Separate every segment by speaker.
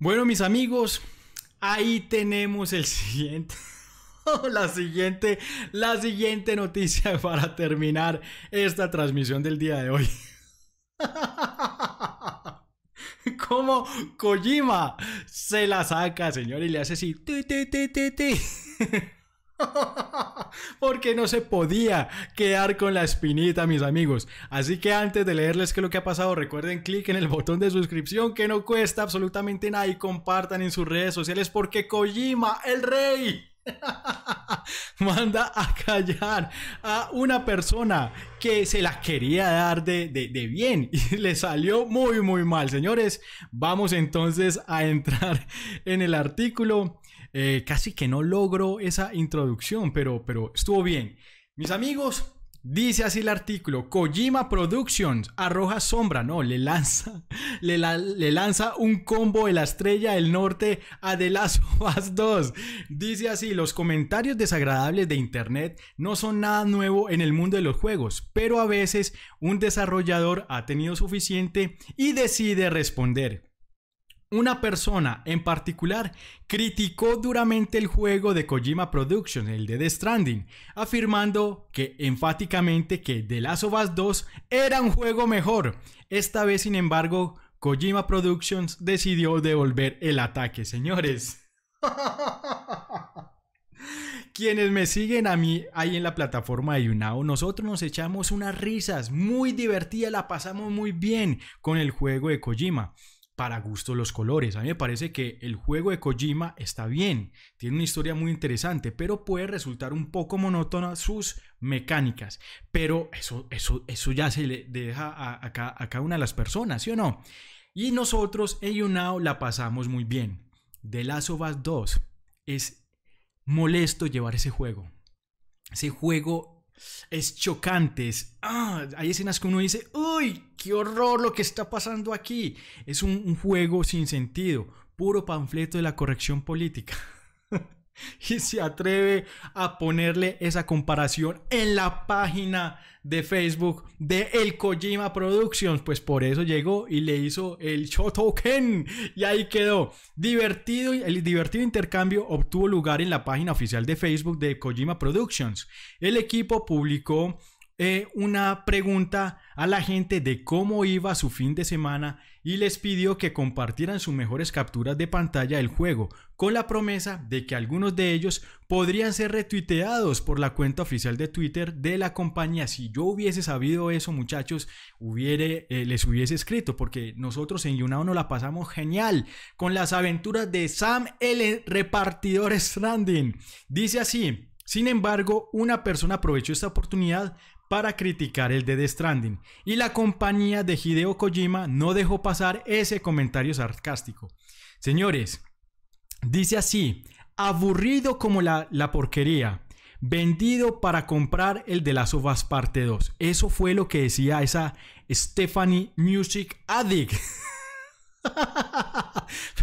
Speaker 1: Bueno, mis amigos, ahí tenemos el siguiente. la siguiente, la siguiente noticia para terminar esta transmisión del día de hoy. Como Kojima se la saca, señor, y le hace así. Porque no se podía quedar con la espinita, mis amigos. Así que antes de leerles qué es lo que ha pasado, recuerden clic en el botón de suscripción que no cuesta absolutamente nada y compartan en sus redes sociales porque Kojima, el rey, manda a callar a una persona que se la quería dar de, bien y le salió muy muy mal señores vamos entonces a entrar en el artículo eh, casi que no logro esa introducción pero pero estuvo bien mis amigos Dice así el artículo, Kojima Productions arroja sombra, no, le lanza, le, lanza un combo de la estrella del norte a The Last of 2. Dice así, los comentarios desagradables de internet no son nada nuevo en el mundo de los juegos, pero a veces un desarrollador ha tenido suficiente y decide responder. Una persona en particular criticó duramente el juego de Kojima Productions, el de The Stranding, afirmando que enfáticamente que The Last of Us 2 era un juego mejor. Esta vez, sin embargo, Kojima Productions decidió devolver el ataque, señores. Quienes me siguen a mí ahí en la plataforma de YouNow, nosotros nos echamos unas risas muy divertidas, la pasamos muy bien con el juego de Kojima para gusto los colores. A mí me parece que el juego de Kojima está bien, tiene una historia muy interesante, pero puede resultar un poco monótona sus mecánicas. Pero eso, eso, eso ya se le deja a, cada, una de las personas, ¿sí o no? Y nosotros en YouNow la pasamos muy bien. de las Ovas 2 es molesto llevar ese juego. Ese juego es chocantes. Ah, hay escenas que uno dice, uy, qué horror lo que está pasando aquí. Es un, un juego sin sentido, puro panfleto de la corrección política. y se atreve a ponerle esa comparación en la página de Facebook de El Kojima Productions. Pues por eso llegó y le hizo el Token. Y ahí quedó. Divertido, el divertido intercambio obtuvo lugar en la página oficial de Facebook de Kojima Productions. El equipo publicó eh, una pregunta a la gente de cómo iba su fin de semana y les pidió que compartieran sus mejores capturas de pantalla del juego, con la promesa de que algunos de ellos podrían ser retuiteados por la cuenta oficial de Twitter de la compañía. Si yo hubiese sabido eso, muchachos, hubiere, eh, les hubiese escrito, porque nosotros en Yunao nos la pasamos genial con las aventuras de Sam L. repartidor Stranding. Dice así. Sin embargo, una persona aprovechó esta oportunidad para criticar el de The Stranding, y la compañía de Hideo Kojima no dejó pasar ese comentario sarcástico. Señores, dice así, aburrido como la, porquería, vendido para comprar el de las Ovas parte 2. Eso fue lo que decía esa Stephanie Music Addict.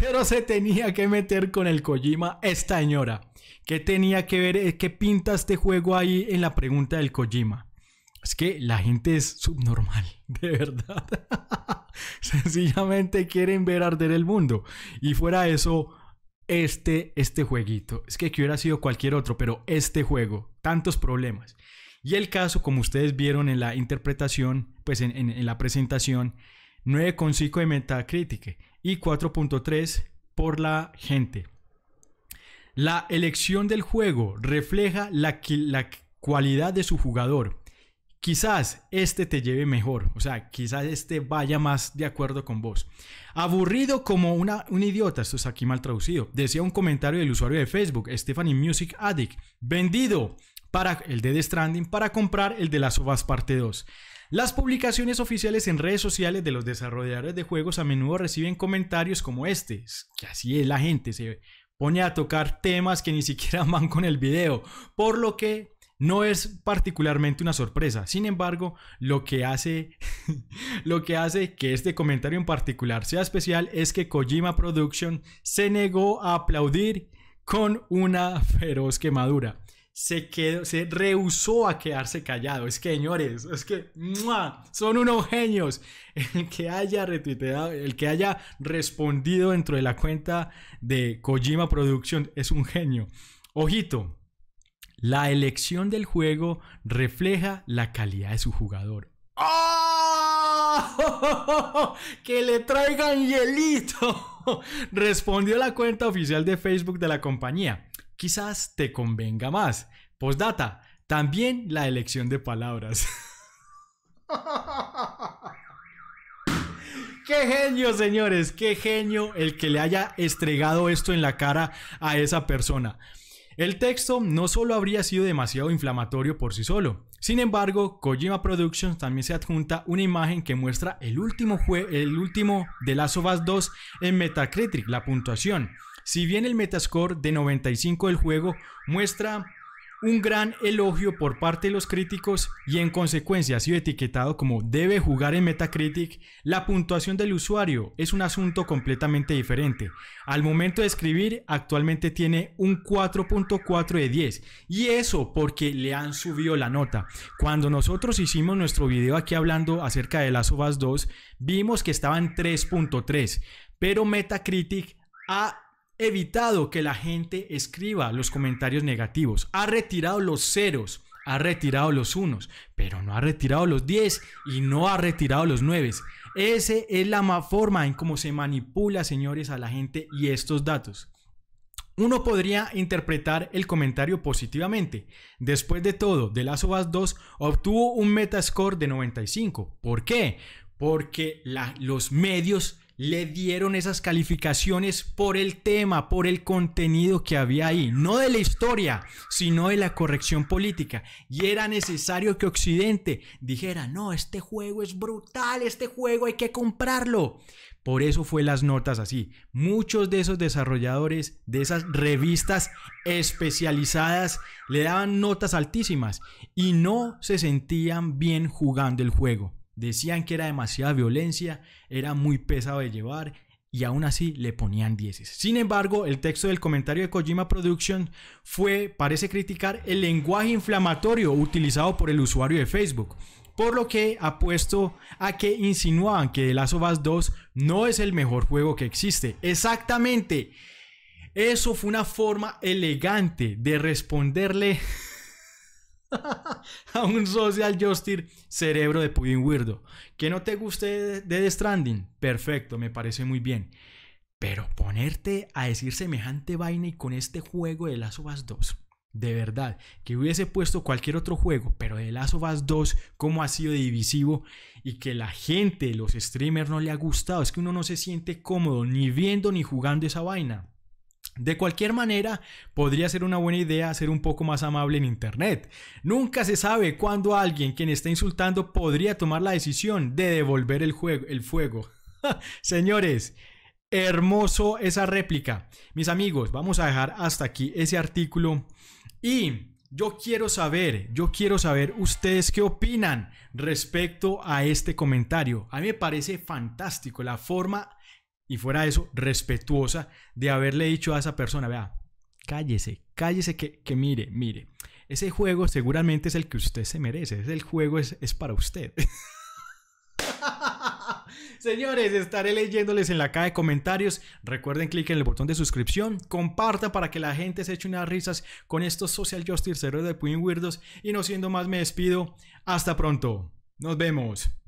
Speaker 1: Pero se tenía que meter con el Kojima esta señora. ¿Qué tenía que ver, eh, qué pinta este juego ahí en la pregunta del Kojima? Es que la gente es subnormal, de verdad. Sencillamente quieren ver arder el mundo. Y fuera eso, este, este jueguito. Es que, hubiera sido cualquier otro, pero este juego, tantos problemas. Y el caso, como ustedes vieron en la interpretación, pues en, la presentación, 9,5 de Metacritic y 4,3 por la gente. La elección del juego refleja la, la cualidad de su jugador. Quizás este te lleve mejor, o sea, quizás este vaya más de acuerdo con vos. Aburrido como una, un idiota, esto es aquí mal traducido. Decía un comentario del usuario de Facebook, Stephanie Music Addict, vendido para el de The Stranding para comprar el de las Ovas Parte 2. Las publicaciones oficiales en redes sociales de los desarrolladores de juegos a menudo reciben comentarios como este, que así es la gente, se pone a tocar temas que ni siquiera van con el video, por lo que no es particularmente una sorpresa, sin embargo, lo que hace, lo que, hace que este comentario en particular sea especial es que Kojima Production se negó a aplaudir con una feroz quemadura. Se, quedó, se rehusó a quedarse callado. Es que, señores, es que son unos genios. El que haya retuiteado, el que haya respondido dentro de la cuenta de Kojima Production es un genio. Ojito, la elección del juego refleja la calidad de su jugador. ¡Ah! ¡Que le traigan hielito! Respondió la cuenta oficial de Facebook de la compañía. Quizás te convenga más. Postdata, también la elección de palabras. ¡Qué genio, señores! ¡Qué genio el que le haya estregado esto en la cara a esa persona! El texto no solo habría sido demasiado inflamatorio por sí solo, sin embargo, Kojima Productions también se adjunta una imagen que muestra el último, el último de las OVAS 2 en Metacritic, la puntuación. Si bien el Metascore de 95 del juego muestra un gran elogio por parte de los críticos y en consecuencia ha sido etiquetado como debe jugar en Metacritic, la puntuación del usuario es un asunto completamente diferente. Al momento de escribir, actualmente tiene un 4.4 de 10 y eso porque le han subido la nota. Cuando nosotros hicimos nuestro video aquí hablando acerca de las OVAS 2, vimos que estaba en 3.3, pero Metacritic ha evitado que la gente escriba los comentarios negativos, ha retirado los ceros, ha retirado los unos, pero no ha retirado los 10 y no ha retirado los 9. Esa es la forma en cómo se manipula, señores, a la gente y estos datos. Uno podría interpretar el comentario positivamente. Después de todo, de las obras 2 obtuvo un metascore de 95. ¿Por qué? Porque los medios le dieron esas calificaciones por el tema, por el contenido que había ahí, no de la historia, sino de la corrección política. Y era necesario que Occidente dijera, no, este juego es brutal, este juego hay que comprarlo. Por eso fue las notas así. Muchos de esos desarrolladores de esas revistas especializadas le daban notas altísimas y no se sentían bien jugando el juego. Decían que era demasiada violencia, era muy pesado de llevar y aún así le ponían dieces. Sin embargo, el texto del comentario de Kojima Production fue, parece criticar, el lenguaje inflamatorio utilizado por el usuario de Facebook. Por lo que apuesto a que insinuaban que The Last of 2 no es el mejor juego que existe. Exactamente. Eso fue una forma elegante de responderle a un social justir cerebro de pudín weirdo. Que no te guste de The Stranding, perfecto, me parece muy bien. Pero ponerte a decir semejante vaina y con este juego de Las 2, de verdad, que hubiese puesto cualquier otro juego, pero de Last of 2, como ha sido divisivo y que la gente, los streamers no le ha gustado, es que uno no se siente cómodo ni viendo ni jugando esa vaina. De cualquier manera, podría ser una buena idea ser un poco más amable en Internet. Nunca se sabe cuándo alguien quien está insultando podría tomar la decisión de devolver el, el fuego. Señores, hermoso esa réplica. Mis amigos, vamos a dejar hasta aquí ese artículo. Y yo quiero saber, yo quiero saber ustedes qué opinan respecto a este comentario. A mí me parece fantástico la forma y fuera eso, respetuosa de haberle dicho a esa persona, vea, cállese, cállese que, que mire, mire, ese juego seguramente es el que usted se merece, el juego es, es para usted. Señores, estaré leyéndoles en la caja de comentarios. Recuerden clic en el botón de suscripción, comparta para que la gente se eche unas risas con estos social justice heroes de Puin Weirdos. Y no siendo más, me despido. Hasta pronto. Nos vemos.